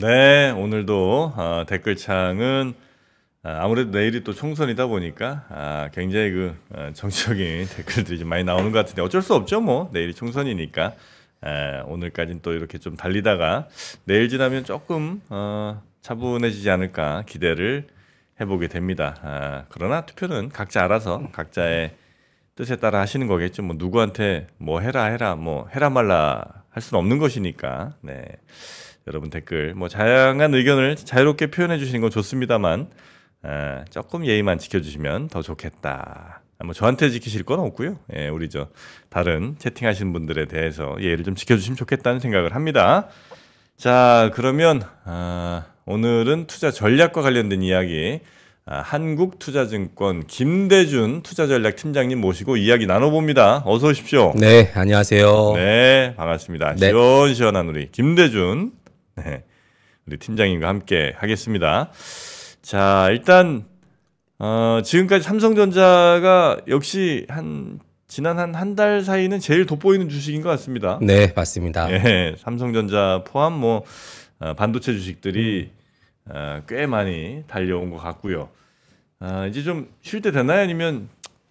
네, 오늘도 어, 댓글창은 아, 아무래도 내일이 또 총선이다 보니까 아, 굉장히 그 어, 정치적인 댓글들이 좀 많이 나오는 것 같은데 어쩔 수 없죠 뭐 내일이 총선이니까 에, 아, 오늘까지는 또 이렇게 좀 달리다가 내일 지나면 조금 어, 차분해지지 않을까 기대를 해보게 됩니다. 아, 그러나 투표는 각자 알아서 각자의 뜻에 따라 하시는 거겠죠. 뭐 누구한테 뭐 해라 해라 뭐 해라 말라 할 수는 없는 것이니까. 네. 여러분 댓글 뭐 다양한 의견을 자유롭게 표현해 주시는 건 좋습니다만 아, 조금 예의만 지켜주시면 더 좋겠다. 뭐 저한테 지키실 건 없고요. 예, 우리 저 다른 채팅하시는 분들에 대해서 예를 좀 지켜주시면 좋겠다는 생각을 합니다. 자 그러면 아, 오늘은 투자 전략과 관련된 이야기 아, 한국투자증권 김대준 투자전략 팀장님 모시고 이야기 나눠봅니다. 어서 오십시오. 네 안녕하세요. 네 반갑습니다. 네. 시원시원한 우리 김대준 네. 우리 팀장님과 함께 하겠습니다. 자, 일단 어, 지금까지 삼성전자가 역시 한 지난 한 한 달 사이는 제일 돋보이는 주식인 것 같습니다. 네, 맞습니다. 예, 삼성전자 포함 뭐 어, 반도체 주식들이 어, 꽤 많이 달려온 것 같고요. 어, 이제 좀 쉴때되나요 아니면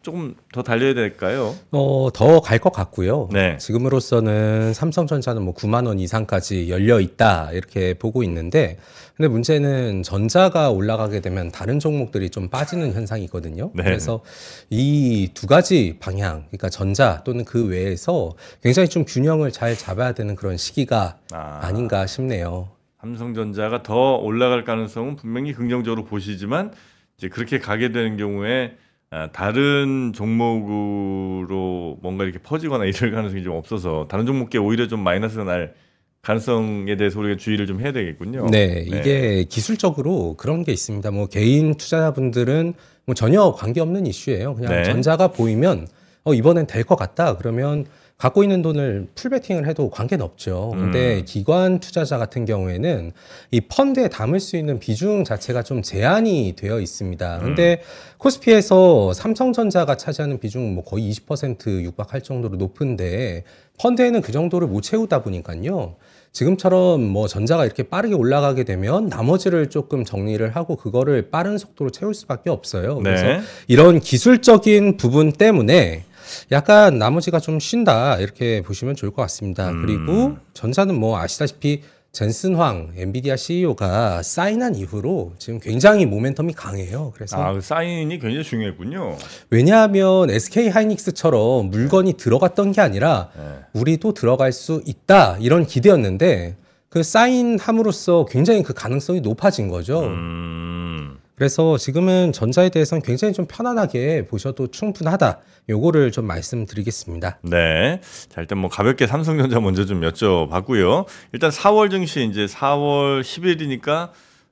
조금 더 달려야 될까요? 어, 더 갈 것 같고요. 네. 지금으로서는 삼성전자는 뭐 9만 원 이상까지 열려 있다 이렇게 보고 있는데 근데 문제는 전자가 올라가게 되면 다른 종목들이 좀 빠지는 현상이거든요. 네. 그래서 이 두 가지 방향, 그러니까 전자 또는 그 외에서 굉장히 좀 균형을 잘 잡아야 되는 그런 시기가 아. 아닌가 싶네요. 삼성전자가 더 올라갈 가능성은 분명히 긍정적으로 보시지만 이제 그렇게 가게 되는 경우에 아, 다른 종목으로 뭔가 이렇게 퍼지거나 이럴 가능성이 좀 없어서 다른 종목에 오히려 좀 마이너스가 날 가능성에 대해서 우리가 주의를 좀 해야 되겠군요. 네, 네. 이게 네. 기술적으로 그런 게 있습니다. 뭐 개인 투자자분들은 뭐 전혀 관계없는 이슈예요. 그냥 네. 전자가 보이면 어 이번엔 될 것 같다. 그러면 갖고 있는 돈을 풀베팅을 해도 관계는 없죠. 근데 음. 기관 투자자 같은 경우에는 이 펀드에 담을 수 있는 비중 자체가 좀 제한이 되어 있습니다. 근데 음. 코스피에서 삼성전자가 차지하는 비중 은뭐 거의 20% 육박할 정도로 높은데 펀드에는 그 정도를 못 채우다 보니까요. 지금처럼 뭐 전자가 이렇게 빠르게 올라가게 되면 나머지를 조금 정리를 하고 그거를 빠른 속도로 채울 수밖에 없어요. 그래서 네. 이런 기술적인 부분 때문에 약간 나머지가 좀 쉰다 이렇게 보시면 좋을 것 같습니다. 음. 그리고 전자는 뭐 아시다시피 젠슨 황 엔비디아 CEO가 사인한 이후로 지금 굉장히 모멘텀이 강해요. 그래서 아, 그 사인이 굉장히 중요했군요. 왜냐하면 SK 하이닉스처럼 물건이 들어갔던 게 아니라 네. 우리도 들어갈 수 있다 이런 기대였는데 그 사인함으로써 굉장히 그 가능성이 높아진 거죠. 음... 그래서 지금은 전자에 대해서는 굉장히 좀 편안하게 보셔도 충분하다. 요거를 좀 말씀드리겠습니다. 네. 자, 일단 뭐 가볍게 삼성전자 먼저 좀 여쭤봤고요. 일단 4월 증시 이제 4월 10일이니까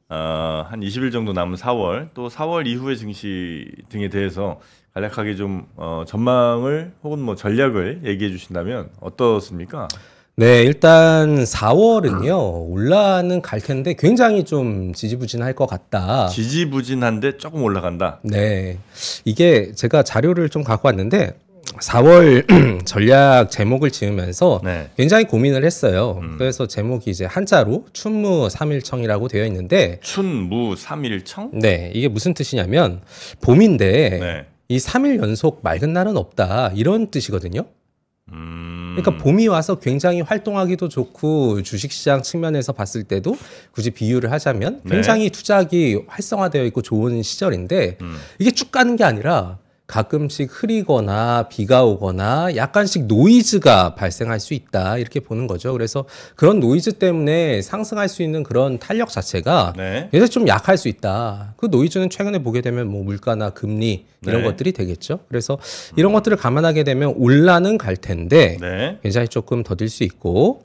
어, 한 20일 정도 남은 4월 또 4월 이후의 증시 등에 대해서 간략하게 좀 어, 전망을 혹은 뭐 전략을 얘기해 주신다면 어떻습니까? 네, 일단 4월은요, 올라는 갈 텐데 굉장히 좀 지지부진할 것 같다. 지지부진한데 조금 올라간다. 네. 이게 제가 자료를 좀 갖고 왔는데, 4월 전략 제목을 지으면서 네. 굉장히 고민을 했어요. 음. 그래서 제목이 이제 한자로 춘무 삼일청이라고 되어 있는데 춘무 삼일청? 네, 이게 무슨 뜻이냐면 봄인데 네. 이 3일 연속 맑은 날은 없다 이런 뜻이거든요. 그러니까 음. 봄이 와서 굉장히 활동하기도 좋고 주식시장 측면에서 봤을 때도 굳이 비유를 하자면 네. 굉장히 네. 투자하기 활성화되어 있고 좋은 시절인데 음. 이게 쭉 가는 게 아니라 가끔씩 흐리거나 비가 오거나 약간씩 노이즈가 발생할 수 있다 이렇게 보는 거죠. 그래서 그런 노이즈 때문에 상승할 수 있는 그런 탄력 자체가 네. 그래서 히좀 약할 수 있다. 그 노이즈는 최근에 보게 되면 뭐 물가나 금리 이런 네. 것들이 되겠죠. 그래서 이런 음. 것들을 감안하게 되면 올라는 갈 텐데 네. 굉장히 조금 더딜 수 있고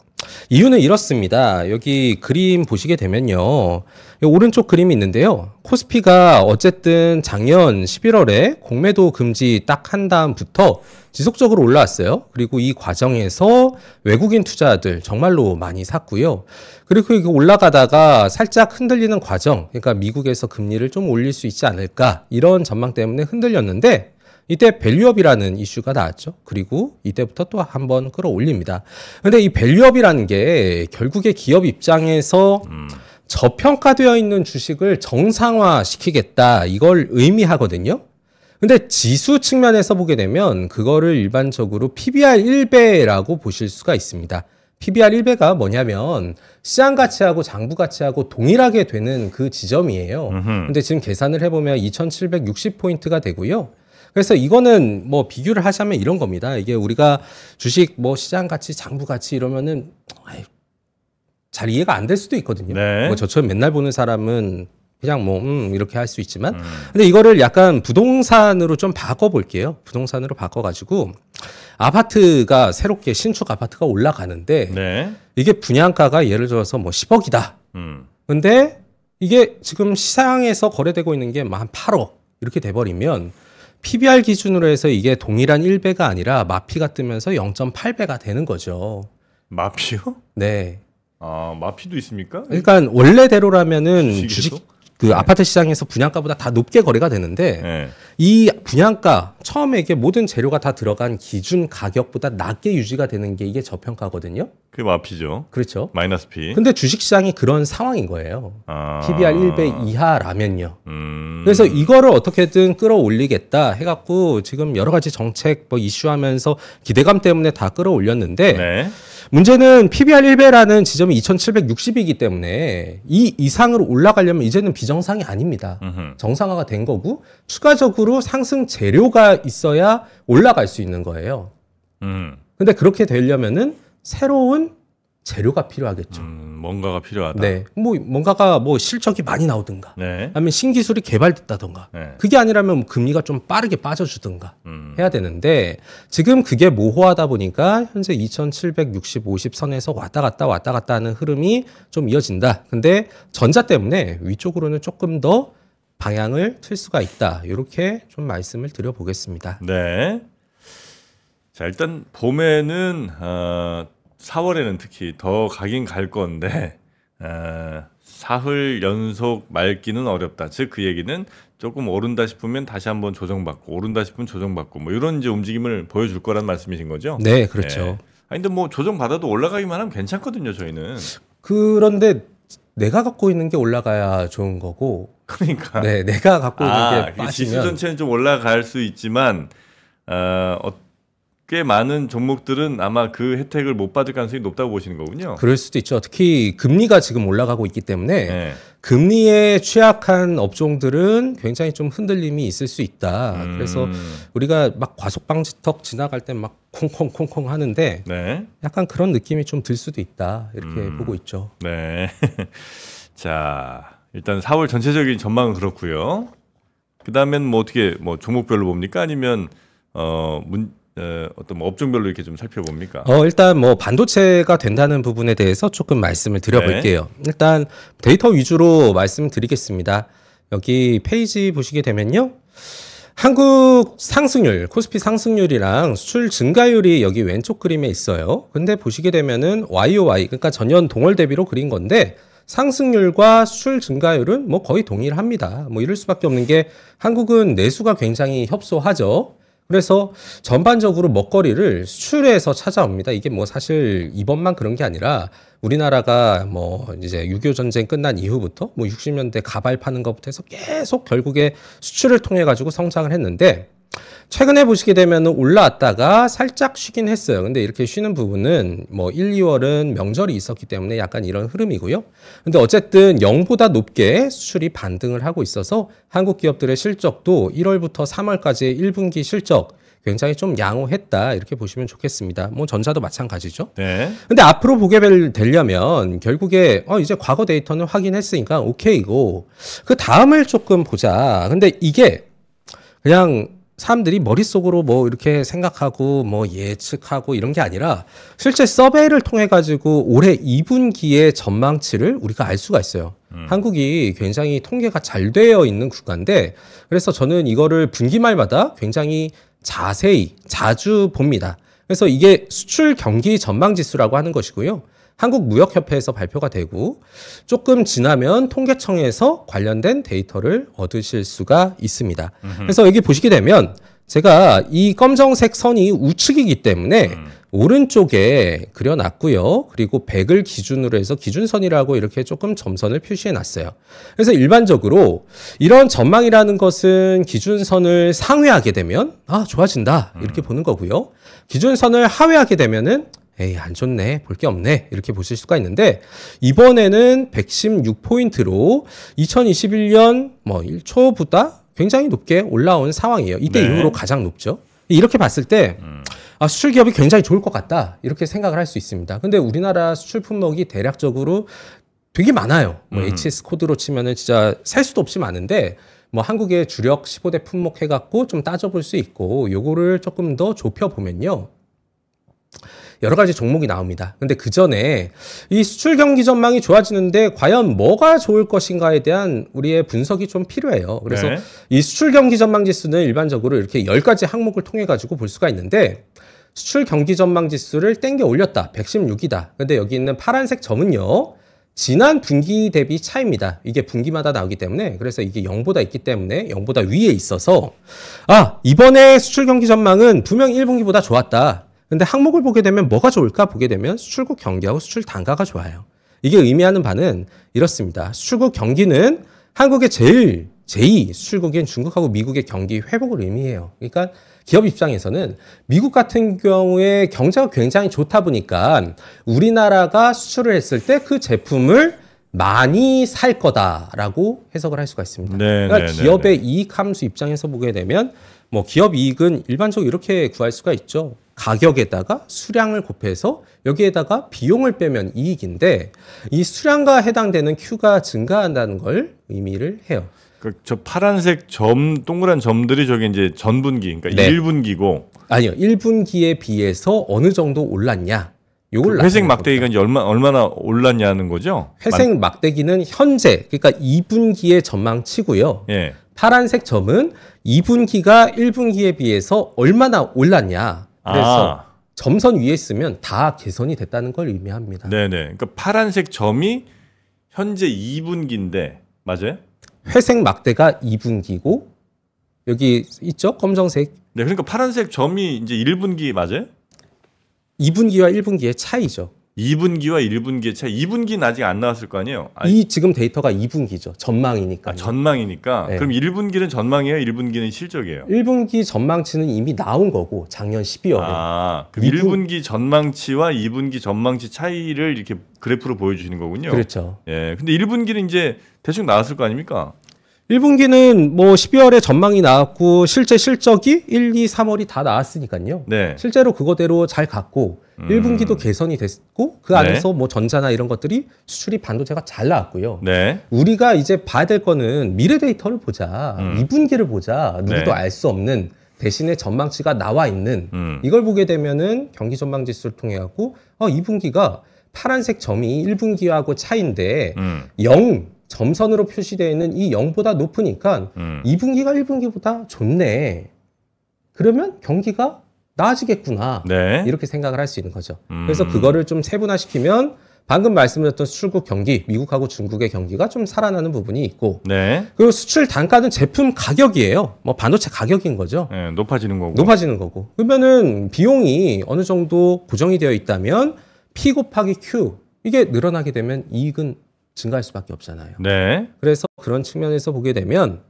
이유는 이렇습니다. 여기 그림 보시게 되면요. 오른쪽 그림이 있는데요. 코스피가 어쨌든 작년 11월에 공매도 금지 딱 한 다음부터 지속적으로 올라왔어요. 그리고 이 과정에서 외국인 투자들 정말로 많이 샀고요. 그리고 이게 올라가다가 살짝 흔들리는 과정, 그러니까 미국에서 금리를 좀 올릴 수 있지 않을까 이런 전망 때문에 흔들렸는데 이때 밸류업이라는 이슈가 나왔죠. 그리고 이때부터 또 한 번 끌어올립니다. 근데 이 밸류업이라는 게 결국에 기업 입장에서 음. 저평가되어 있는 주식을 정상화시키겠다 이걸 의미하거든요. 근데 지수 측면에서 보게 되면 그거를 일반적으로 PBR 1배라고 보실 수가 있습니다. PBR 1배가 뭐냐면 시장 가치하고 장부 가치하고 동일하게 되는 그 지점이에요. 음흠. 근데 지금 계산을 해보면 2760포인트가 되고요. 그래서 이거는 뭐 비교를 하자면 이런 겁니다. 이게 우리가 주식 뭐 시장 가치, 장부 가치 이러면은 잘 이해가 안 될 수도 있거든요. 네. 뭐 저처럼 맨날 보는 사람은 그냥 뭐 음, 이렇게 할 수 있지만 음. 근데 이거를 약간 부동산으로 좀 바꿔 볼게요. 부동산으로 바꿔 가지고 아파트가 새롭게 신축 아파트가 올라가는데 네. 이게 분양가가 예를 들어서 뭐 10억이다. 음. 근데 이게 지금 시장에서 거래되고 있는 게한 뭐 8억 이렇게 돼 버리면 PBR 기준으로 해서 이게 동일한 1배가 아니라 마피가 뜨면서 0.8배가 되는 거죠. 마피요? 네. 아 마피도 있습니까? 그러니까 원래대로라면은 주식그 네. 아파트 시장에서 분양가보다 다 높게 거래가 되는데 네. 이 분양가 처음에 이게 모든 재료가 다 들어간 기준 가격보다 낮게 유지가 되는 게 이게 저평가거든요. 그게 마피죠. 그렇죠. 마이너스 P. 근데 주식 시장이 그런 상황인 거예요. 아... PBR 1배 이하라면요. 음... 그래서 이거를 어떻게든 끌어올리겠다 해 갖고 지금 여러 가지 정책 뭐 이슈하면서 기대감 때문에 다 끌어올렸는데 네. 문제는 PBR 1배라는 지점이 2760이기 때문에 이 이상으로 올라가려면 이제는 비정상이 아닙니다. 으흠. 정상화가 된 거고 추가적으로 상승 재료가 있어야 올라갈 수 있는 거예요. 음. 근데 그렇게 되려면은 새로운 재료가 필요하겠죠. 음. 뭔가가 필요하다. 네. 뭐 뭔가가 뭐 실적이 많이 나오든가. 네. 아니면 신기술이 개발됐다던가. 네. 그게 아니라면 뭐 금리가 좀 빠르게 빠져주든가 음. 해야 되는데 지금 그게 모호하다 보니까 현재 2760, 50선에서 왔다 갔다 왔다 갔다 하는 흐름이 좀 이어진다. 근데 전자 때문에 위쪽으로는 조금 더 방향을 틀 수가 있다. 이렇게 좀 말씀을 드려보겠습니다. 네. 자 일단 봄에는 어, 4월에는 특히 더 가긴 갈 건데 어, 사흘 연속 맑기는 어렵다. 즉 그 얘기는 조금 오른다 싶으면 다시 한번 조정받고 오른다 싶으면 조정받고 뭐 이런 이제 움직임을 보여줄 거란 말씀이신 거죠? 네, 그렇죠. 네. 아니 근뭐 조정받아도 올라가기만 하면 괜찮거든요, 저희는. 그런데 내가 갖고 있는 게 올라가야 좋은 거고. 그러니까. 네, 내가 갖고 있는 아, 게 빠지면 지수 전체는 좀 올라갈 수 있지만 어, 어꽤 많은 종목들은 아마 그 혜택을 못 받을 가능성이 높다고 보시는 거군요. 그럴 수도 있죠. 특히 금리가 지금 올라가고 있기 때문에 네. 금리에 취약한 업종들은 굉장히 좀 흔들림이 있을 수 있다. 음. 그래서 우리가 막 과속방지턱 지나갈 때 막 콩콩콩콩 하는데 네. 약간 그런 느낌이 좀 들 수도 있다. 이렇게 음. 보고 있죠. 네. 자, 일단 4월 전체적인 전망은 그렇고요. 그다음엔 뭐 어떻게 뭐 종목별로 봅니까? 아니면 어, 문, 어, 떤뭐 업종별로 이렇게 좀 살펴봅니까? 어, 일단 뭐 반도체가 된다는 부분에 대해서 조금 말씀을 드려볼게요. 네. 일단 데이터 위주로 말씀드리겠습니다. 여기 페이지 보시게 되면요. 한국 상승률, 코스피 상승률이랑 수출 증가율이 여기 왼쪽 그림에 있어요. 근데 보시게 되면은 YOY, 그러니까 전년 동월 대비로 그린 건데 상승률과 수출 증가율은 뭐 거의 동일합니다. 뭐 이럴 수밖에 없는 게 한국은 내수가 굉장히 협소하죠. 그래서 전반적으로 먹거리를 수출해서 찾아옵니다. 이게 뭐 사실 이번만 그런 게 아니라 우리나라가 뭐 이제 6.25 전쟁 끝난 이후부터 뭐 60년대 가발 파는 것부터 해서 계속 결국에 수출을 통해 가지고 성장을 했는데 최근에 보시게 되면 올라왔다가 살짝 쉬긴 했어요. 근데 이렇게 쉬는 부분은 뭐 1, 2월은 명절이 있었기 때문에 약간 이런 흐름이고요. 근데 어쨌든 0보다 높게 수출이 반등을 하고 있어서 한국 기업들의 실적도 1월부터 3월까지의 1분기 실적 굉장히 좀 양호했다 이렇게 보시면 좋겠습니다. 뭐 전자도 마찬가지죠. 네. 근데 앞으로 보게 되려면 결국에 어 이제 과거 데이터는 확인했으니까 오케이고 그 다음을 조금 보자. 근데 이게 그냥 사람들이 머릿속으로 뭐 이렇게 생각하고 뭐 예측하고 이런 게 아니라 실제 서베이를 통해 가지고 올해 2분기의 전망치를 우리가 알 수가 있어요. 음. 한국이 굉장히 통계가 잘 되어 있는 국가인데 그래서 저는 이거를 분기 말마다 굉장히 자세히 자주 봅니다. 그래서 이게 수출 경기 전망 지수라고 하는 것이고요. 한국무역협회에서 발표가 되고 조금 지나면 통계청에서 관련된 데이터를 얻으실 수가 있습니다. 그래서 여기 보시게 되면 제가 이 검정색 선이 우측이기 때문에 음. 오른쪽에 그려놨고요. 그리고 100을 기준으로 해서 기준선이라고 이렇게 조금 점선을 표시해놨어요. 그래서 일반적으로 이런 전망이라는 것은 기준선을 상회하게 되면 아 좋아진다 이렇게 음. 보는 거고요. 기준선을 하회하게 되면은 에이 안 좋네 볼 게 없네 이렇게 보실 수가 있는데 이번에는 116포인트로 2021년 뭐 1초보다 굉장히 높게 올라온 상황이에요. 이때 네. 이후로 가장 높죠. 이렇게 봤을 때 아, 수출 기업이 굉장히 좋을 것 같다 이렇게 생각을 할 수 있습니다. 근데 우리나라 수출 품목이 대략적으로 되게 많아요. 뭐 음. HS 코드로 치면은 진짜 셀 수도 없이 많은데 뭐 한국의 주력 15대 품목 해갖고 좀 따져볼 수 있고 요거를 조금 더 좁혀 보면요. 여러 가지 종목이 나옵니다. 근데 그 전에 이 수출 경기 전망이 좋아지는데 과연 뭐가 좋을 것인가에 대한 우리의 분석이 좀 필요해요. 그래서 네. 이 수출 경기 전망 지수는 일반적으로 이렇게 1 0가지 항목을 통해 가지고 볼 수가 있는데 수출 경기 전망 지수를 땡겨 올렸다. 116이다. 근데 여기 있는 파란색 점은요. 지난 분기 대비 차입니다. 이게 분기마다 나오기 때문에 그래서 이게 0보다 있기 때문에 0보다 위에 있어서 아 이번에 수출 경기 전망은 분명 1분기보다 좋았다. 근데 항목을 보게 되면 뭐가 좋을까 보게 되면 수출국 경기하고 수출 단가가 좋아요. 이게 의미하는 바는 이렇습니다. 수출국 경기는 한국의 제일 제2 수출국인 중국하고 미국의 경기 회복을 의미해요. 그러니까 기업 입장에서는 미국 같은 경우에 경제가 굉장히 좋다 보니까 우리나라가 수출을 했을 때 그 제품을 많이 살 거다라고 해석을 할 수가 있습니다. 네, 그러니까 네, 네 기업의 네, 이익 함수 입장에서 보게 되면 뭐 기업 이익은 일반적으로 이렇게 구할 수가 있죠. 가격에다가 수량을 곱해서 여기에다가 비용을 빼면 이익인데 이 수량과 해당되는 Q가 증가한다는 걸 의미를 해요. 그러니까 저 파란색 점 동그란 점들이 저게 이제 전분기 그러니까 네. 1분기고 아니요. 1분기에 비해서 어느 정도 올랐냐? 요걸 그 회색 막대기가 이제 얼마 얼마나 올랐냐는 거죠? 회색 막대기는 현재 그러니까 2분기의 전망치고요. 예. 파란색 점은 2분기가 1분기에 비해서 얼마나 올랐냐. 그래서 아. 점선 위에 있으면다 개선이 됐다는 걸 의미합니다. 네네. 그러니까 파란색 점이 현재 2분기인데 맞아요? 회색 막대가 2분기고 여기 있죠? 검정색. 네, 그러니까 파란색 점이 이제 1분기 맞아요? 2분기와 1분기의 차이죠. 2분기와 1분기의 차 2분기는 아직 안 나왔을 거 아니에요? 아니. 이 지금 데이터가 2분기죠. 전망이니까. 아, 전망이니까. 네. 그럼 1분기는 전망이에요? 1분기는 실적이에요? 1분기 전망치는 이미 나온 거고 작년 12월에. 아, 그 2분... 1분기 전망치와 2분기 전망치 차이를 이렇게 그래프로 보여 주시는 거군요. 그렇죠. 예. 근데 1분기는 이제 대충 나왔을 거 아닙니까? 1분기는 뭐 12월에 전망이 나왔고 실제 실적이 1, 2, 3월이 다 나왔으니까요. 네. 실제로 그거대로 잘 갔고 음. 1분기도 개선이 됐고 그 네. 안에서 네. 뭐 전자나 이런 것들이 수출이 반도체가 잘 나왔고요. 네. 우리가 이제 봐야 될 거는 미래 데이터를 보자. 음. 2분기를 보자. 누구도 네. 알수 없는 대신에 전망치가 나와 있는 음. 이걸 보게 되면은 경기 전망 지수를 통해 갖고 어 2분기가 파란색 점이 1분기하고 차인데 음. 0 점선으로 표시되어 있는 이 0보다 높으니까 음. 2분기가 1분기보다 좋네. 그러면 경기가 나아지겠구나. 네. 이렇게 생각을 할 수 있는 거죠. 음. 그래서 그거를 좀 세분화시키면 방금 말씀드렸던 수출국 경기, 미국하고 중국의 경기가 좀 살아나는 부분이 있고, 네. 그리고 수출 단가는 제품 가격이에요. 뭐 반도체 가격인 거죠. 네, 높아지는 거고. 높아지는 거고. 그러면은 비용이 어느 정도 고정이 되어 있다면 P 곱하기 Q 이게 늘어나게 되면 이익은 증가할 수밖에 없잖아요. 네. 그래서 그런 측면에서 보게 되면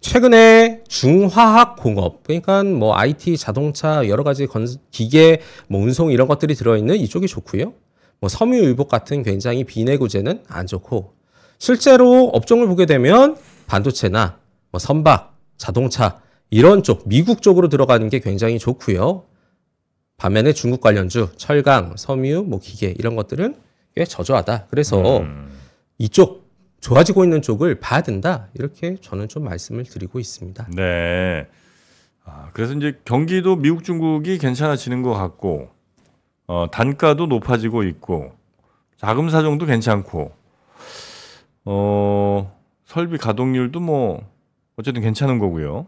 최근에 중화학 공업 그러니까 뭐 IT 자동차 여러 가지 건 기계 뭐 운송 이런 것들이 들어 있는 이쪽이 좋고요. 뭐 섬유유복 같은 굉장히 비내구재는 안 좋고 실제로 업종을 보게 되면 반도체나 뭐 선박, 자동차 이런 쪽 미국 쪽으로 들어가는 게 굉장히 좋고요. 반면에 중국 관련주 철강, 섬유, 뭐 기계 이런 것들은 꽤 저조하다. 그래서 음. 이쪽 좋아지고 있는 쪽을 봐야 된다 이렇게 저는 좀 말씀을 드리고 있습니다. 네. 아, 그래서 이제 경기도 미국 중국이 괜찮아지는 것 같고 어, 단가도 높아지고 있고 자금 사정도 괜찮고 어, 설비 가동률도 뭐 어쨌든 괜찮은 거고요.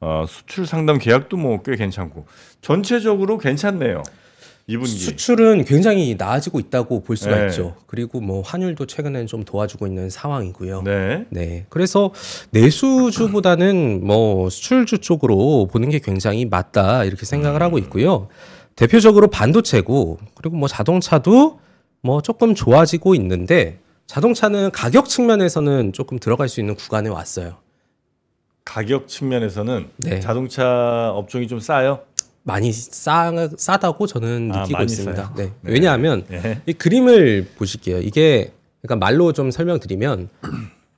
어, 수출 상담 계약도 뭐 꽤 괜찮고 전체적으로 괜찮네요. 2분기. 수출은 굉장히 나아지고 있다고 볼 수가 네. 있죠. 그리고 뭐 환율도 최근에는 좀 도와주고 있는 상황이고요. 네. 네. 그래서 내수주보다는 뭐 수출주 쪽으로 보는 게 굉장히 맞다 이렇게 생각을 하고 있고요. 대표적으로 반도체고 그리고 뭐 자동차도 뭐 조금 좋아지고 있는데 자동차는 가격 측면에서는 조금 들어갈 수 있는 구간에 왔어요. 가격 측면에서는 네. 자동차 업종이 좀 싸요? 많이 싸, 싸다고 저는 아, 느끼고 있습니다. 네. 네. 왜냐하면 네. 이 그림을 보실게요. 이게 그러니까 말로 좀 설명드리면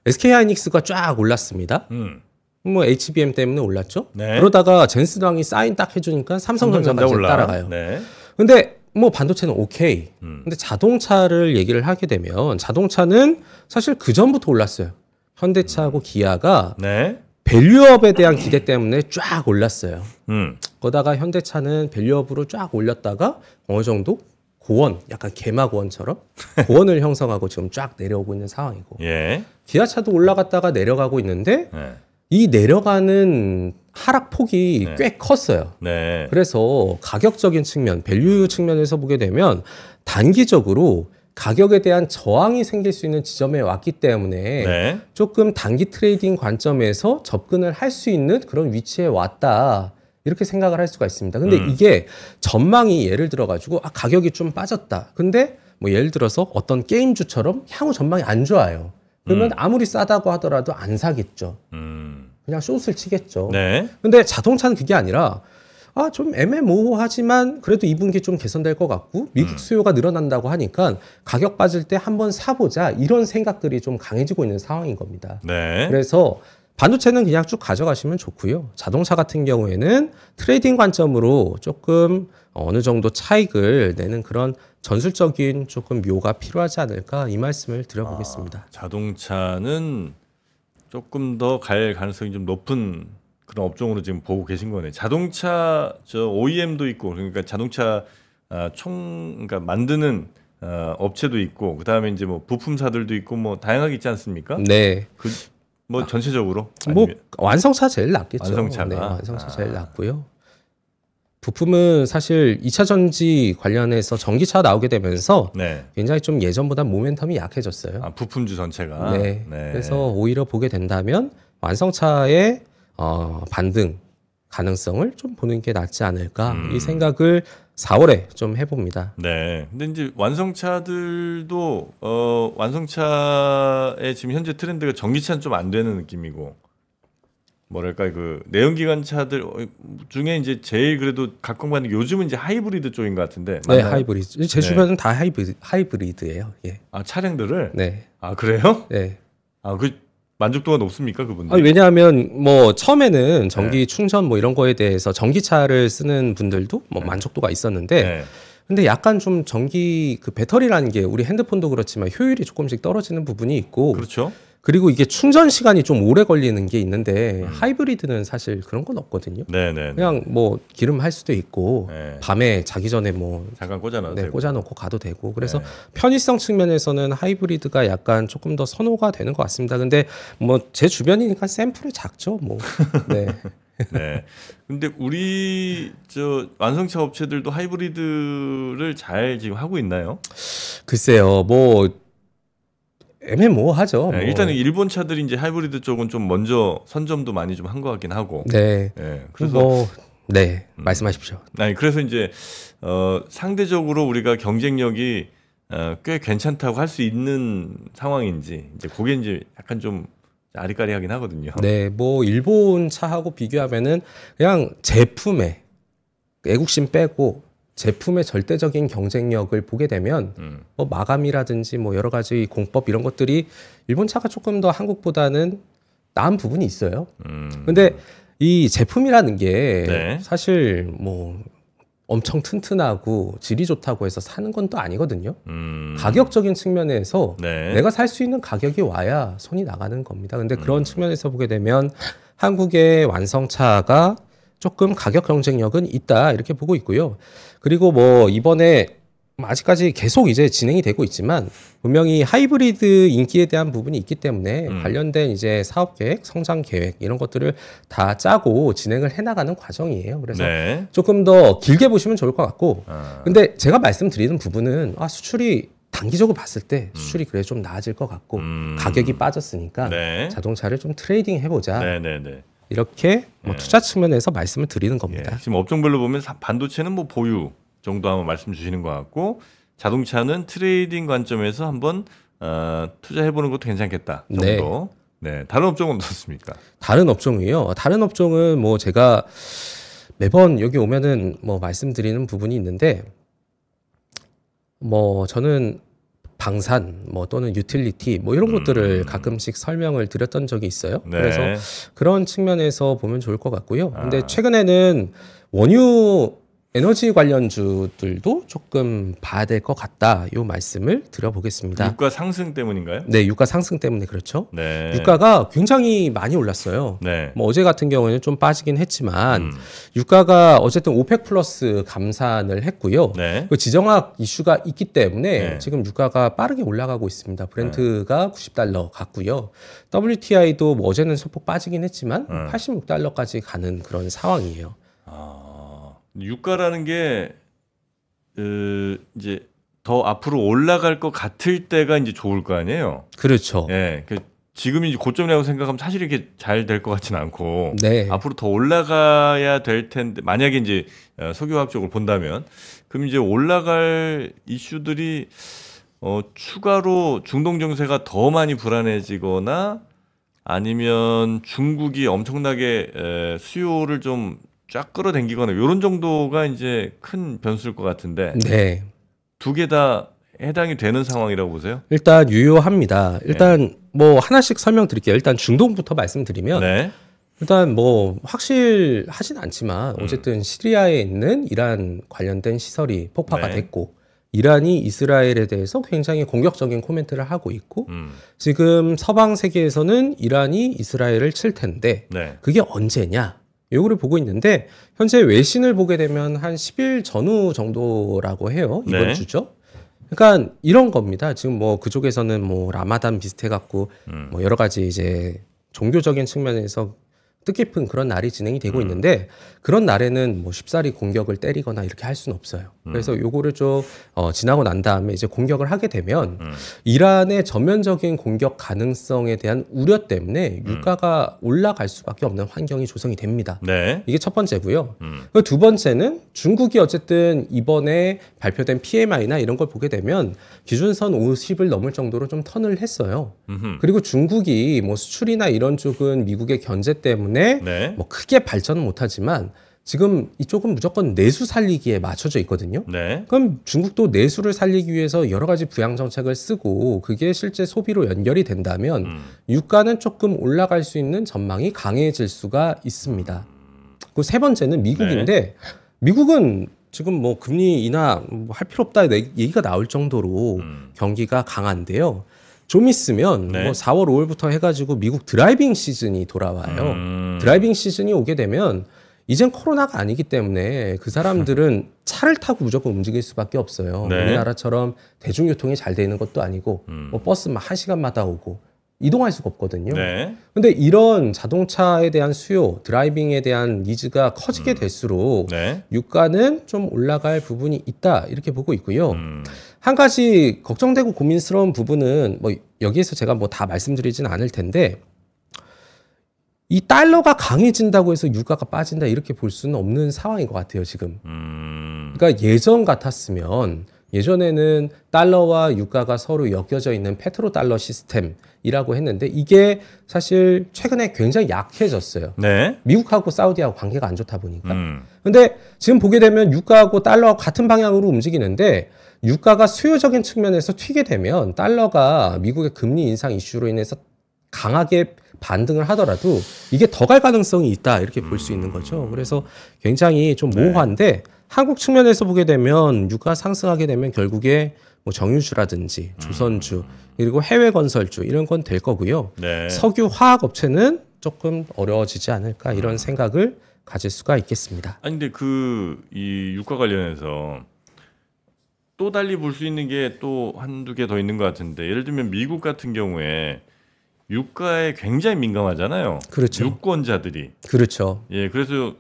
SK 하이닉스가 쫙 올랐습니다. 음. 뭐 HBM 때문에 올랐죠. 네. 그러다가 젠스랑이 사인 딱 해주니까 삼성전자가 올성 따라가요. 네. 근데 뭐 반도체는 오케이. 음. 근데 자동차를 얘기를 하게 되면 자동차는 사실 그 전부터 올랐어요. 현대차하고 음. 기아가 네. 밸류업에 대한 기대 때문에 쫙 올랐어요. 음. 거다가 현대차는 밸류업으로 쫙 올렸다가 어느 정도 고원, 약간 개마고원처럼 고원을 형성하고 지금 쫙 내려오고 있는 상황이고 예. 기아차도 올라갔다가 내려가고 있는데 예. 이 내려가는 하락폭이 네. 꽤 컸어요. 네. 그래서 가격적인 측면, 밸류 측면에서 보게 되면 단기적으로 가격에 대한 저항이 생길 수 있는 지점에 왔기 때문에 네. 조금 단기 트레이딩 관점에서 접근을 할 수 있는 그런 위치에 왔다. 이렇게 생각을 할 수가 있습니다. 근데 음. 이게 전망이 예를 들어 가지고 아 가격이 좀 빠졌다. 근데 뭐 예를 들어서 어떤 게임주처럼 향후 전망이 안 좋아요. 그러면 음. 아무리 싸다고 하더라도 안 사겠죠. 음. 그냥 쇼스를 치겠죠. 네. 근데 자동차는 그게 아니라 아, 좀 애매모호하지만 그래도 2분기 좀 개선될 것 같고 미국 음. 수요가 늘어난다고 하니까 가격 빠질 때 한번 사보자 이런 생각들이 좀 강해지고 있는 상황인 겁니다. 네. 그래서 반도체는 그냥 쭉 가져가시면 좋고요. 자동차 같은 경우에는 트레이딩 관점으로 조금 어느 정도 차익을 내는 그런 전술적인 조금 묘가 필요하지 않을까 이 말씀을 드려보겠습니다. 아, 자동차는 조금 더 갈 가능성이 좀 높은 그런 업종으로 지금 보고 계신 거네. 자동차 저 OEM도 있고 그러니까 자동차 아, 총 그러니까 만드는 아, 업체도 있고 그다음에 이제 뭐 부품사들도 있고 뭐 다양하게 있지 않습니까? 네. 그, 뭐 전체적으로 아, 뭐 완성차 제일 낫겠죠. 완성차가 네, 완성차 아. 제일 낫고요. 부품은 사실 2차 전지 관련해서 전기차 나오게 되면서 네. 굉장히 좀 예전보다 모멘텀이 약해졌어요. 아, 부품주 전체가. 네. 네. 그래서 오히려 보게 된다면 완성차의 어, 반등 가능성을 좀 보는 게 낫지 않을까 음. 이 생각을 4월에 좀 해봅니다. 네. 근데 이제 완성차들도 어, 완성차의 지금 현재 트렌드가 전기차는 좀 안 되는 느낌이고 뭐랄까 그 내연기관 차들 어, 중에 이제 제일 그래도 각광받는 요즘은 이제 하이브리드 쪽인 것 같은데. 네, 맞나요? 하이브리드. 제 네. 주변은 네. 다하이브 하이브리드예요. 예. 아 차량들을. 네. 아 그래요? 네. 아그 만족도가 높습니까 그분들? 아니, 왜냐하면 뭐 처음에는 전기 네. 충전 뭐 이런 거에 대해서 전기차를 쓰는 분들도 뭐 네. 만족도가 있었는데 네. 근데 약간 좀 전기 그 배터리라는 게 우리 핸드폰도 그렇지만 효율이 조금씩 떨어지는 부분이 있고 그렇죠. 그리고 이게 충전 시간이 좀 오래 걸리는 게 있는데 음. 하이브리드는 사실 그런 건 없거든요. 네네. 그냥 뭐 기름 할 수도 있고 네. 밤에 자기 전에 뭐 잠깐 꽂아놔도 네, 되고. 꽂아놓고 가도 되고 그래서 네. 편의성 측면에서는 하이브리드가 약간 조금 더 선호가 되는 것 같습니다. 근데 뭐 제 주변이니까 샘플이 작죠 뭐. 네. 네. 근데 우리 저 완성차 업체들도 하이브리드를 잘 지금 하고 있나요? 글쎄요. 뭐 애매모호하죠. 네, 뭐. 일단은 일본 차들이 이제 하이브리드 쪽은 좀 먼저 선점도 많이 좀 한 것 같긴 하고. 네. 네 그래서 뭐, 네 음. 말씀하십시오. 음, 네, 아니 그래서 이제 어, 상대적으로 우리가 경쟁력이 어, 꽤 괜찮다고 할 수 있는 상황인지 이제 그게 이제 약간 좀 아리까리하긴 하거든요. 네, 뭐 일본 차하고 비교하면은 그냥 제품에 애국심 빼고 제품의 절대적인 경쟁력을 보게 되면 음. 뭐 마감이라든지 뭐 여러 가지 공법 이런 것들이 일본 차가 조금 더 한국보다는 나은 부분이 있어요. 음. 근데 이 제품이라는 게 네. 사실 뭐 엄청 튼튼하고 질이 좋다고 해서 사는 건 또 아니거든요. 음. 가격적인 측면에서 네. 내가 살 수 있는 가격이 와야 손이 나가는 겁니다. 근데 그런 음. 측면에서 보게 되면 한국의 완성차가 조금 가격 경쟁력은 있다 이렇게 보고 있고요. 그리고 뭐 이번에 아직까지 계속 이제 진행이 되고 있지만 분명히 하이브리드 인기에 대한 부분이 있기 때문에 음. 관련된 이제 사업 계획, 성장 계획 이런 것들을 다 짜고 진행을 해나가는 과정이에요. 그래서 네. 조금 더 길게 보시면 좋을 것 같고, 아. 근데 제가 말씀드리는 부분은 아 수출이 단기적으로 봤을 때 음. 수출이 그래 좀 나아질 것 같고 음. 가격이 빠졌으니까 네. 자동차를 좀 트레이딩 해보자. 네, 네, 네. 이렇게 뭐 예. 투자 측면에서 말씀을 드리는 예, 겁니다. 지금 업종별로 보면 반도체는 뭐 보유 정도 한번 말씀 주시는 것 같고 자동차는 트레이딩 관점에서 한번 어, 투자해보는 것도 괜찮겠다 정도. 네. 네, 다른 업종은 어떻습니까? 다른 업종이요. 다른 업종은 뭐 제가 매번 여기 오면은 뭐 말씀드리는 부분이 있는데 뭐 저는 방산 뭐 또는 유틸리티 뭐 이런 음. 것들을 가끔씩 설명을 드렸던 적이 있어요. 네. 그래서 그런 측면에서 보면 좋을 것 같고요. 근데 아. 최근에는 원유 에너지 관련주들도 조금 봐야 될 것 같다. 요 말씀을 드려보겠습니다. 유가 상승 때문인가요? 네, 유가 상승 때문에 그렇죠. 네. 유가가 굉장히 많이 올랐어요. 네. 뭐 어제 같은 경우에는 좀 빠지긴 했지만 음. 유가가 어쨌든 오펙 플러스 감산을 했고요. 네. 그 지정학 이슈가 있기 때문에 네. 지금 유가가 빠르게 올라가고 있습니다. 브랜트가 90달러 갔고요. WTI도 뭐 어제는 소폭 빠지긴 했지만 음. 86달러까지 가는 그런 상황이에요. 아. 유가라는 게 으, 이제 더 앞으로 올라갈 것 같을 때가 이제 좋을 거 아니에요. 그렇죠. 예. 그 지금 이제 고점이라고 생각하면 사실 이렇게 잘 될 것 같지는 않고 네. 앞으로 더 올라가야 될 텐데 만약에 이제 어, 석유화학적으로 본다면 그럼 이제 올라갈 이슈들이 어 추가로 중동 정세가 더 많이 불안해지거나 아니면 중국이 엄청나게 에, 수요를 좀쫙 끌어당기거나 이런 정도가 이제 큰 변수일 것 같은데 네. 두 개 다 해당이 되는 상황이라고 보세요? 일단 유효합니다. 네. 일단 네. 뭐 하나씩 설명드릴게요. 일단 중동부터 말씀드리면 네. 일단 뭐 확실하진 않지만 음. 어쨌든 음. 시리아에 있는 이란 관련된 시설이 폭파가 네. 됐고 이란이 이스라엘에 대해서 굉장히 공격적인 코멘트를 하고 있고 음. 지금 서방 세계에서는 이란이 이스라엘을 칠 텐데 네. 그게 언제냐 요거를 보고 있는데 현재 외신을 보게 되면 한 10일 전후 정도라고 해요. 이번 네. 주죠. 그러니까 이런 겁니다. 지금 뭐 그쪽에서는 뭐 라마단 비슷해 갖고 음. 뭐 여러 가지 이제 종교적인 측면에서 뜻깊은 그런 날이 진행이 되고 음. 있는데 그런 날에는 뭐 쉽사리 공격을 때리거나 이렇게 할 수는 없어요. 음. 그래서 요거를 좀 어, 지나고 난 다음에 이제 공격을 하게 되면 음. 이란의 전면적인 공격 가능성에 대한 우려 때문에 음. 유가가 올라갈 수밖에 없는 환경이 조성이 됩니다. 네. 이게 첫 번째고요. 음. 그 두 번째는 중국이 어쨌든 이번에 발표된 PMI나 이런 걸 보게 되면 기준선 50을 넘을 정도로 좀 턴을 했어요. 음흠. 그리고 중국이 뭐 수출이나 이런 쪽은 미국의 견제 때문에 때문에 네. 뭐 크게 발전은 못하지만 지금 이쪽은 무조건 내수 살리기에 맞춰져 있거든요. 네. 그럼 중국도 내수를 살리기 위해서 여러 가지 부양 정책을 쓰고 그게 실제 소비로 연결이 된다면 음. 유가는 조금 올라갈 수 있는 전망이 강해질 수가 있습니다. 그 세 번째는 미국인데 네. 미국은 지금 뭐 금리 인하 뭐할 필요 없다 얘기가 나올 정도로 음. 경기가 강한데요. 좀 있으면 네. 뭐 4월 5월부터 해가지고 미국 드라이빙 시즌이 돌아와요. 음. 드라이빙 시즌이 오게 되면 이젠 코로나가 아니기 때문에 그 사람들은 차를 타고 무조건 움직일 수밖에 없어요. 네. 우리나라처럼 대중교통이 잘 되는 것도 아니고 음. 뭐 버스 막 한 시간마다 오고 이동할 수가 없거든요. 네. 근데 이런 자동차에 대한 수요, 드라이빙에 대한 니즈가 커지게 음. 될수록 네. 유가는 좀 올라갈 부분이 있다 이렇게 보고 있고요. 음. 한 가지 걱정되고 고민스러운 부분은 뭐 여기에서 제가 뭐 다 말씀드리진 않을 텐데 이 달러가 강해진다고 해서 유가가 빠진다 이렇게 볼 수는 없는 상황인 것 같아요 지금. 음. 그러니까 예전 같았으면 예전에는 달러와 유가가 서로 엮여져 있는 페트로 달러 시스템이라고 했는데 이게 사실 최근에 굉장히 약해졌어요. 네. 미국하고 사우디하고 관계가 안 좋다 보니까. 음. 근데 지금 보게 되면 유가하고 달러와 같은 방향으로 움직이는데 유가가 수요적인 측면에서 튀게 되면 달러가 미국의 금리 인상 이슈로 인해서 강하게 반등을 하더라도 이게 더 갈 가능성이 있다 이렇게 볼 수 있는 음. 거죠. 그래서 굉장히 좀 네. 모호한데 네. 한국 측면에서 보게 되면 유가 상승하게 되면 결국에 뭐 정유주라든지 음. 조선주 그리고 해외 건설주 이런 건 될 거고요. 네. 석유 화학 업체는 조금 어려워지지 않을까 이런 음. 생각을 가질 수가 있겠습니다. 아니 근데 그 이 유가 관련해서 또 달리 볼 수 있는 게 또 한두 개 더 있는 것 같은데 예를 들면 미국 같은 경우에 유가에 굉장히 민감하잖아요. 그렇죠. 유권자들이. 그렇죠. 예, 그래서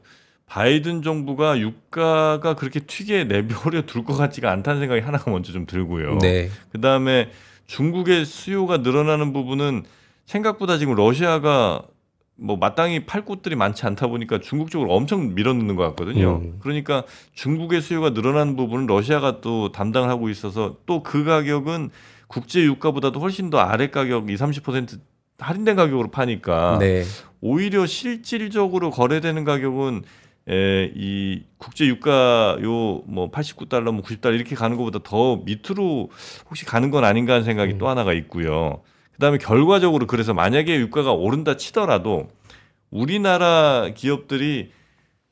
바이든 정부가 유가가 그렇게 튀게 내버려 둘 것 같지가 않다는 생각이 하나가 먼저 좀 들고요. 네. 그다음에 중국의 수요가 늘어나는 부분은 생각보다 지금 러시아가 뭐 마땅히 팔 곳들이 많지 않다 보니까 중국 쪽으로 엄청 밀어넣는 것 같거든요. 음. 그러니까 중국의 수요가 늘어나는 부분은 러시아가 또 담당하고 있어서 또 그 가격은 국제 유가보다도 훨씬 더 아래 가격 2, 30% 할인된 가격으로 파니까 네. 오히려 실질적으로 거래되는 가격은 에, 예, 이 국제 유가 요뭐 89달러 뭐 90달러 뭐 이렇게 가는 것보다 더 밑으로 혹시 가는 건 아닌가 하는 생각이 음. 또 하나가 있고요. 그다음에 결과적으로 그래서 만약에 유가가 오른다 치더라도 우리나라 기업들이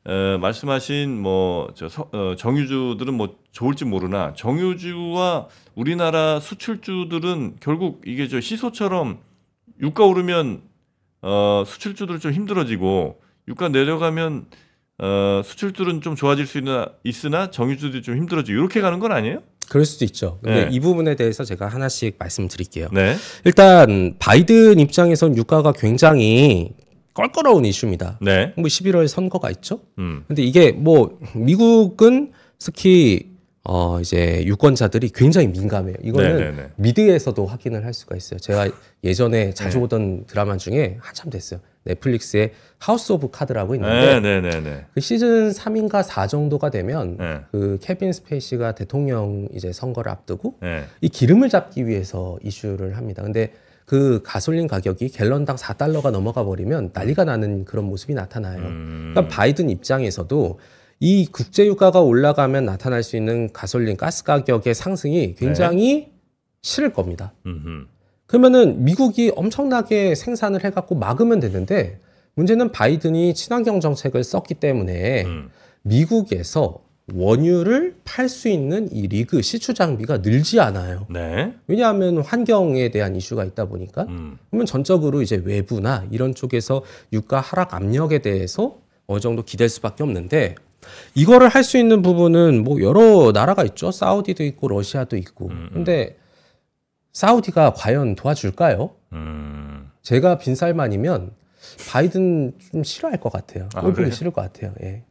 에, 어, 말씀하신 뭐저 어, 정유주들은 뭐 좋을지 모르나 정유주와 우리나라 수출주들은 결국 이게 저 시소처럼 유가 오르면 어, 수출주들 좀 힘들어지고 유가 내려가면 어, 수출들은 좀 좋아질 수 있나, 있으나 정유주들이 좀 힘들어지고 이렇게 가는 건 아니에요? 그럴 수도 있죠. 근데 네. 이 부분에 대해서 제가 하나씩 말씀드릴게요. 네. 일단 바이든 입장에선 유가가 굉장히 껄끄러운 이슈입니다. 네. 뭐 11월 선거가 있죠. 음. 근데 이게 뭐 미국은 특히 어 이제 유권자들이 굉장히 민감해요. 이거는 네네네. 네, 네. 미드에서도 확인을 할 수가 있어요. 제가 예전에 네. 자주 보던 드라마 중에 한참 됐어요. 넷플릭스의 하우스 오브 카드라고 있는데 네네네. 그 시즌 3인가 4 정도가 되면 네. 그 케빈 스페이시가 대통령 이제 선거를 앞두고 네. 이 기름을 잡기 위해서 이슈를 합니다. 근데 그 가솔린 가격이 갤런당 4달러가 넘어가 버리면 난리가 나는 그런 모습이 나타나요. 음... 그러니까 바이든 입장에서도 이 국제유가가 올라가면 나타날 수 있는 가솔린 가스 가격의 상승이 네. 굉장히 싫을 겁니다. 그러면은 미국이 엄청나게 생산을 해갖고 막으면 되는데 문제는 바이든이 친환경 정책을 썼기 때문에 음. 미국에서 원유를 팔 수 있는 이 리그 시추 장비가 늘지 않아요. 네. 왜냐하면 환경에 대한 이슈가 있다 보니까 음. 그러면 전적으로 이제 외부나 이런 쪽에서 유가 하락 압력에 대해서 어느 정도 기댈 수밖에 없는데 이거를 할 수 있는 부분은 뭐 여러 나라가 있죠. 사우디도 있고 러시아도 있고. 음, 음. 근데 사우디가 과연 도와줄까요? 음. 제가 빈살만이면 바이든 좀 싫어할 것 같아요. 아, 꼴보기 싫을 것 같아요. 예.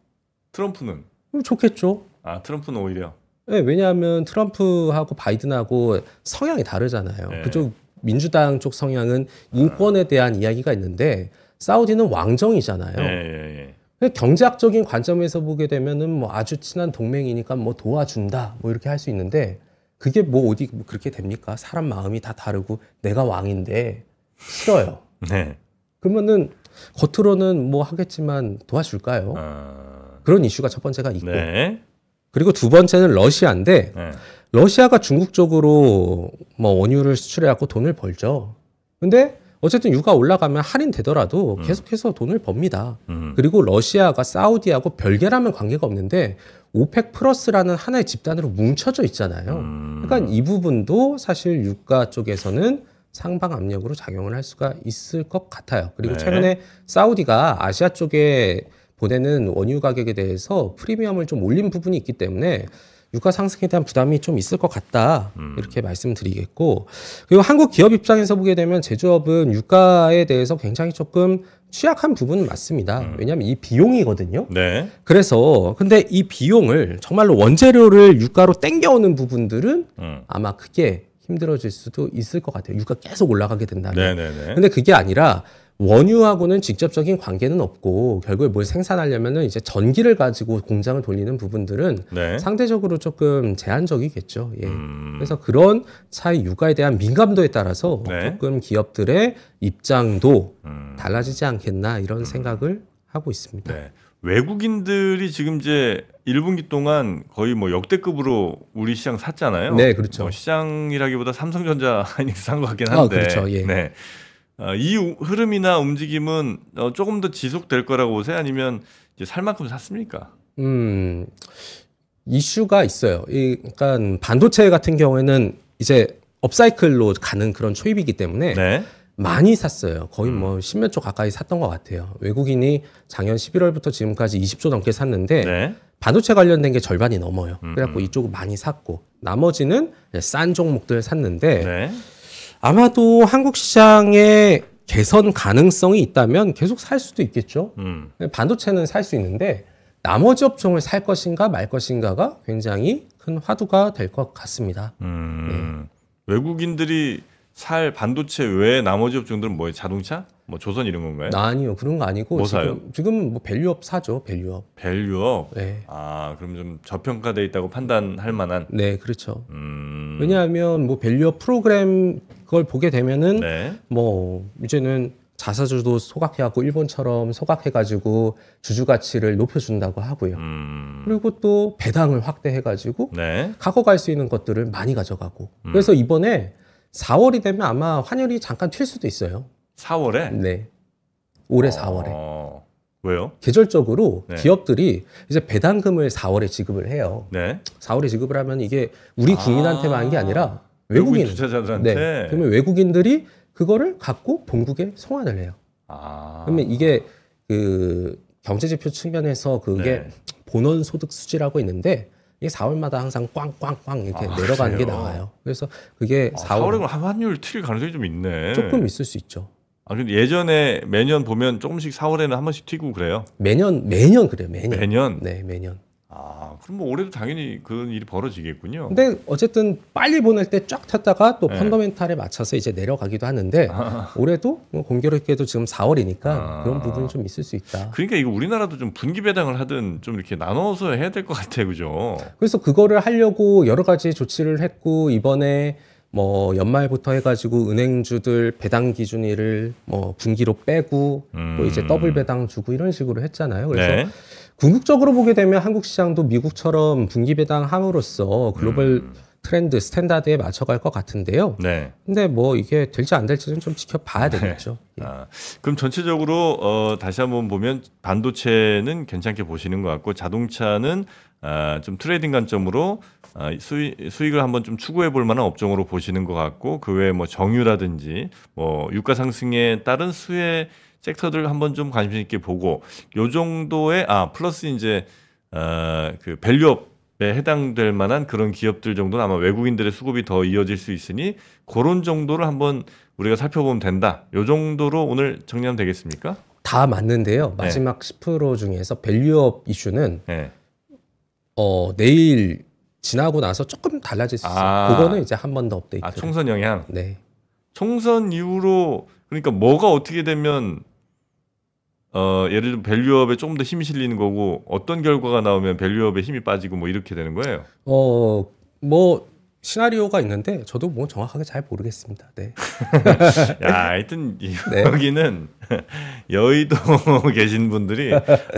트럼프는? 음, 좋겠죠. 아 트럼프는 오히려. 네, 왜냐하면 트럼프하고 바이든하고 성향이 다르잖아요. 네. 그쪽 민주당 쪽 성향은 인권에 대한 아. 이야기가 있는데 사우디는 왕정이잖아요. 네, 네, 네. 경제학적인 관점에서 보게 되면은 뭐 아주 친한 동맹이니까 뭐 도와준다 뭐 이렇게 할 수 있는데 그게 뭐 어디 뭐 그렇게 됩니까? 사람 마음이 다 다르고 내가 왕인데 싫어요. 네. 그러면은 겉으로는 뭐 하겠지만 도와줄까요? 아... 그런 이슈가 첫 번째가 있고 네. 그리고 두 번째는 러시아인데 네. 러시아가 중국 쪽으로 뭐 원유를 수출해 갖고 돈을 벌죠. 근데 어쨌든 유가 올라가면 할인되더라도 음. 계속해서 돈을 법니다. 음. 그리고 러시아가 사우디하고 별개라면 관계가 없는데 오펙 플러스라는 하나의 집단으로 뭉쳐져 있잖아요. 음. 그러니까 이 부분도 사실 유가 쪽에서는 상방 압력으로 작용을 할 수가 있을 것 같아요. 그리고 네. 최근에 사우디가 아시아 쪽에 보내는 원유 가격에 대해서 프리미엄을 좀 올린 부분이 있기 때문에 유가 상승에 대한 부담이 좀 있을 것 같다 음. 이렇게 말씀드리겠고 그리고 한국 기업 입장에서 보게 되면 제조업은 유가에 대해서 굉장히 조금 취약한 부분은 맞습니다. 음. 왜냐하면 이 비용이거든요. 네. 그래서 근데 이 비용을 정말로 원재료를 유가로 땡겨오는 부분들은 음. 아마 크게 힘들어질 수도 있을 것 같아요. 유가 계속 올라가게 된다면. 네네네. 네, 네. 근데 그게 아니라 원유하고는 직접적인 관계는 없고 결국에 뭘 생산하려면은 이제 전기를 가지고 공장을 돌리는 부분들은 네. 상대적으로 조금 제한적이겠죠. 예. 음. 그래서 그런 차이 육아에 대한 민감도에 따라서 네. 조금 기업들의 입장도 음. 달라지지 않겠나 이런 음. 생각을 하고 있습니다. 네. 외국인들이 지금 이제 1분기 동안 거의 뭐 역대급으로 우리 시장 샀잖아요. 네, 그렇죠. 뭐 시장이라기보다 삼성전자 하이닉스 산것 같긴 아, 한데. 아, 그렇죠. 예. 네. 어, 이 흐름이나 움직임은 어, 조금 더 지속될 거라고 보세요? 아니면 이제 살 만큼 샀습니까? 음, 이슈가 있어요. 이, 그러니까 반도체 같은 경우에는 이제 업사이클로 가는 그런 초입이기 때문에 네. 많이 샀어요. 거의 음. 뭐 십몇 조 가까이 샀던 것 같아요. 외국인이 작년 11월부터 지금까지 20조 넘게 샀는데 네. 반도체 관련된 게 절반이 넘어요. 그래갖고 음. 이쪽은 많이 샀고 나머지는 싼 종목들 샀는데 네. 아마도 한국 시장에 개선 가능성이 있다면 계속 살 수도 있겠죠. 음. 반도체는 살 수 있는데 나머지 업종을 살 것인가 말 것인가가 굉장히 큰 화두가 될 것 같습니다. 음. 네. 외국인들이 살 반도체 외에 나머지 업종들은 뭐예요? 자동차? 뭐 조선 이런 건가요? 아니요 그런 거 아니고 뭐 사요? 지금, 지금 뭐 밸류업 사죠 밸류업 밸류업 네. 아 그럼 좀 저평가돼 있다고 판단할 만한 네 그렇죠 음... 왜냐하면 뭐 밸류업 프로그램 그걸 보게 되면은 네. 뭐 이제는 자사주도 소각해갖고 일본처럼 소각해가지고 주주 가치를 높여준다고 하고요. 음. 그리고 또 배당을 확대해가지고 네. 가고 갈 수 있는 것들을 많이 가져가고. 음. 그래서 이번에 4월이 되면 아마 환율이 잠깐 튈 수도 있어요. 4월에? 네. 올해 어... 4월에. 왜요? 계절적으로 네. 기업들이 이제 배당금을 4월에 지급을 해요. 네. 4월에 지급을 하면 이게 우리 아. 국민한테만 한게 아니라 외국인 투자자들한테. 네. 그러면 외국인들이 그거를 갖고 본국에 송환을 해요. 아... 그러면 이게 그 경제지표 측면에서 그게 네. 본원 소득 수지라고 있는데 이게 4월마다 항상 꽝꽝꽝 이렇게 아, 내려가는 그래요? 게 나와요. 그래서 그게 아, 4월... 4월에 환율 틀릴 가능성이 좀 있네. 조금 있을 수 있죠. 아, 근데 예전에 매년 보면 조금씩 4월에는 한 번씩 튀고 그래요? 매년 매년 그래요. 매년. 매년. 네, 매년. 아, 그럼 뭐 올해도 당연히 그런 일이 벌어지겠군요. 근데 어쨌든 빨리 보낼 때 쫙 탔다가 또 네. 펀더멘탈에 맞춰서 이제 내려가기도 하는데 아. 올해도 뭐 공교롭게도 지금 4월이니까 아. 그런 부분이 좀 있을 수 있다. 그러니까 이거 우리나라도 좀 분기 배당을 하든 좀 이렇게 나눠서 해야 될 것 같아요. 그죠? 그래서 그거를 하려고 여러 가지 조치를 했고 이번에 뭐 연말부터 해가지고 은행주들 배당 기준일을 뭐 분기로 빼고 음. 또 이제 더블 음. 배당 주고 이런 식으로 했잖아요. 그래서 네. 궁극적으로 보게 되면 한국 시장도 미국처럼 분기 배당함으로써 글로벌 음. 트렌드 스탠다드에 맞춰갈 것 같은데요. 네. 근데 뭐 이게 될지 안 될지는 좀 지켜봐야 네. 되겠죠. 네. 아, 그럼 전체적으로 어, 다시 한번 보면 반도체는 괜찮게 보시는 것 같고 자동차는 아, 좀 트레이딩 관점으로 아, 수익, 수익을 한번 좀 추구해 볼 만한 업종으로 보시는 것 같고 그 외에 뭐 정유라든지 뭐 유가 상승에 따른 수혜 섹터들 한번 좀 관심 있게 보고 요 정도의 아 플러스 이제 어 그 밸류업에 해당될 만한 그런 기업들 정도는 아마 외국인들의 수급이 더 이어질 수 있으니 그런 정도를 한번 우리가 살펴보면 된다. 요 정도로 오늘 정리하면 되겠습니까? 다 맞는데요. 네. 마지막 네. 10% 중에서 밸류업 이슈는 네. 어 내일 지나고 나서 조금 달라질 수 있어요. 아, 그거는 이제 한 번 더 업데이트. 아, 총선 영향. 네. 총선 이후로 그러니까 뭐가 어떻게 되면 어, 예를 들면 밸류업에 조금 더 힘이 실리는 거고 어떤 결과가 나오면 밸류업에 힘이 빠지고 뭐 이렇게 되는 거예요? 어, 뭐 시나리오가 있는데 저도 뭐 정확하게 잘 모르겠습니다. 네. 야, 하여튼 네. 여기는 여의도 계신 분들이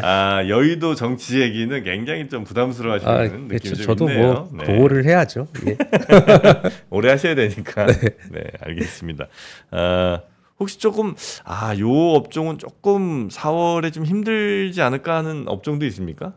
아 여의도 정치 얘기는 굉장히 좀 부담스러워하시는 아, 느낌이 그쵸, 좀 저도 있네요. 뭐 네. 보호를 해야죠. 예. 오래 하셔야 되니까. 네, 네 알겠습니다. 아, 혹시 조금 아요 업종은 조금 4월에 좀 힘들지 않을까 하는 업종도 있습니까?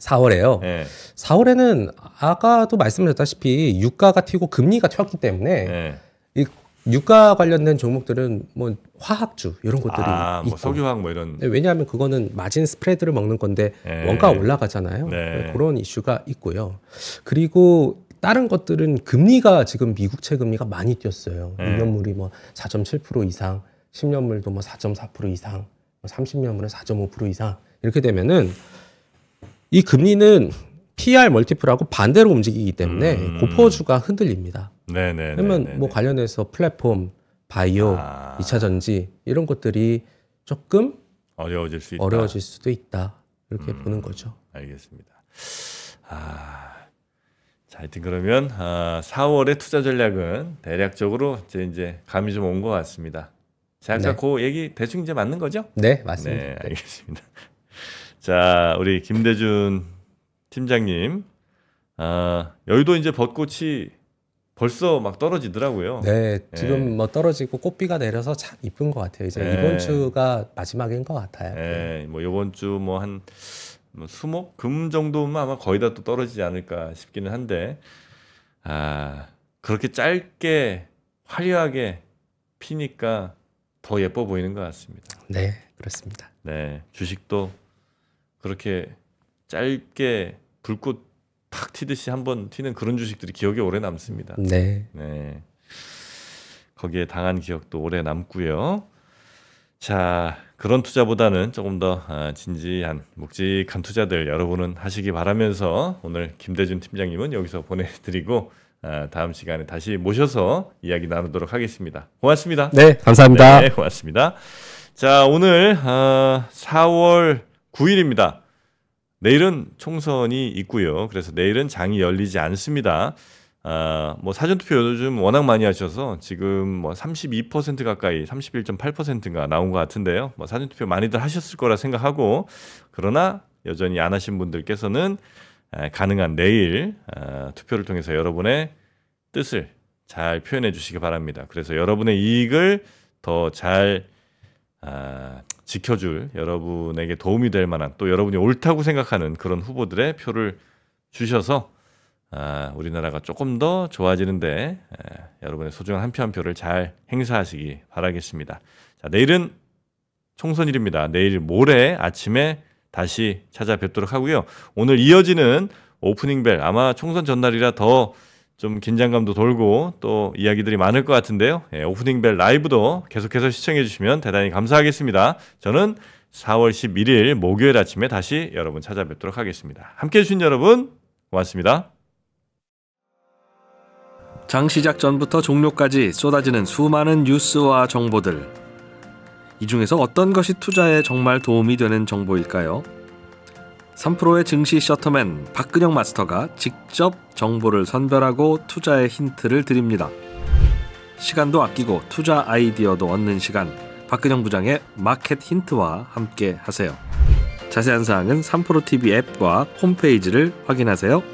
4월에요. 네. 예. 4월에는 아까도 말씀드렸다시피 유가가 튀고 금리가 튀었기 때문에 네. 이 유가 관련된 종목들은 뭐 화학주 이런 것들이 아, 뭐 있고. 석유화학 뭐 이런 네, 왜냐하면 그거는 마진 스프레드를 먹는 건데 예. 네. 원가 올라가잖아요. 네. 그런 이슈가 있고요. 그리고 다른 것들은 금리가 지금 미국채 금리가 많이 뛰었어요. 네. 2년물이 뭐 4.7% 이상, 10년물도 뭐 4.4% 이상, 30년물은 뭐 4.5% 이상 이렇게 되면은 이 금리는 PR 멀티플하고 반대로 움직이기 때문에 음. 고퍼주가 흔들립니다. 네네. 그러면 네네. 뭐 관련해서 플랫폼, 바이오, 아. 2차 전지 이런 것들이 조금 어려워질 수 있다. 어려워질 수도 있다. 이렇게 음. 보는 거죠. 알겠습니다. 아. 자, 하여튼 그러면 4월의 아, 투자 전략은 대략적으로 이제, 이제 감이 좀 온 것 같습니다. 제가 아까 네. 그 얘기 대충 이제 맞는 거죠? 네, 맞습니다. 네, 알겠습니다. 자, 우리 김대준 팀장님, 아, 여의도 이제 벚꽃이 벌써 막 떨어지더라고요. 네, 네. 지금 예. 뭐 떨어지고 꽃비가 내려서 참 이쁜 것 같아요. 이제 예. 이번 네. 주가 마지막인 것 같아요. 예, 뭐 이번 주뭐한 뭐 수목 금 정도면 아마 거의 다 또 떨어지지 않을까 싶기는 한데 아 그렇게 짧게 화려하게 피니까 더 예뻐 보이는 것 같습니다. 네 그렇습니다. 네 주식도 그렇게 짧게 불꽃 팍 튀듯이 한번 튀는 그런 주식들이 기억에 오래 남습니다. 네. 네. 거기에 당한 기억도 오래 남고요. 자, 그런 투자보다는 조금 더 아, 진지한 묵직한 투자들 여러분은 하시기 바라면서 오늘 김대준 팀장님은 여기서 보내드리고 아, 다음 시간에 다시 모셔서 이야기 나누도록 하겠습니다. 고맙습니다. 네, 감사합니다. 네, 고맙습니다. 자, 오늘 4월 아, 9일입니다. 내일은 총선이 있고요. 그래서 내일은 장이 열리지 않습니다. 아, 뭐 사전투표 요즘 워낙 많이 하셔서 지금 뭐 32% 가까이 31.8%가 나온 것 같은데요. 뭐 사전투표 많이들 하셨을 거라 생각하고 그러나 여전히 안 하신 분들께서는 아, 가능한 내일 아, 투표를 통해서 여러분의 뜻을 잘 표현해 주시기 바랍니다. 그래서 여러분의 이익을 더잘 아, 지켜줄 여러분에게 도움이 될 만한 또 여러분이 옳다고 생각하는 그런 후보들의 표를 주셔서 아, 우리나라가 조금 더 좋아지는데 에, 여러분의 소중한 한 표 한 표를 잘 행사하시기 바라겠습니다. 자, 내일은 총선일입니다. 내일 모레 아침에 다시 찾아뵙도록 하고요. 오늘 이어지는 오프닝 벨 아마 총선 전날이라 더 좀 긴장감도 돌고 또 이야기들이 많을 것 같은데요. 예, 오프닝 벨 라이브도 계속해서 시청해 주시면 대단히 감사하겠습니다. 저는 4월 11일 목요일 아침에 다시 여러분 찾아뵙도록 하겠습니다. 함께 해주신 여러분 고맙습니다. 장 시작 전부터 종료까지 쏟아지는 수많은 뉴스와 정보들. 이 중에서 어떤 것이 투자에 정말 도움이 되는 정보일까요? 3프로의 증시 셔터맨 박근영 마스터가 직접 정보를 선별하고 투자의 힌트를 드립니다. 시간도 아끼고 투자 아이디어도 얻는 시간 박근영 부장의 마켓 힌트와 함께 하세요. 자세한 사항은 3프로TV 앱과 홈페이지를 확인하세요.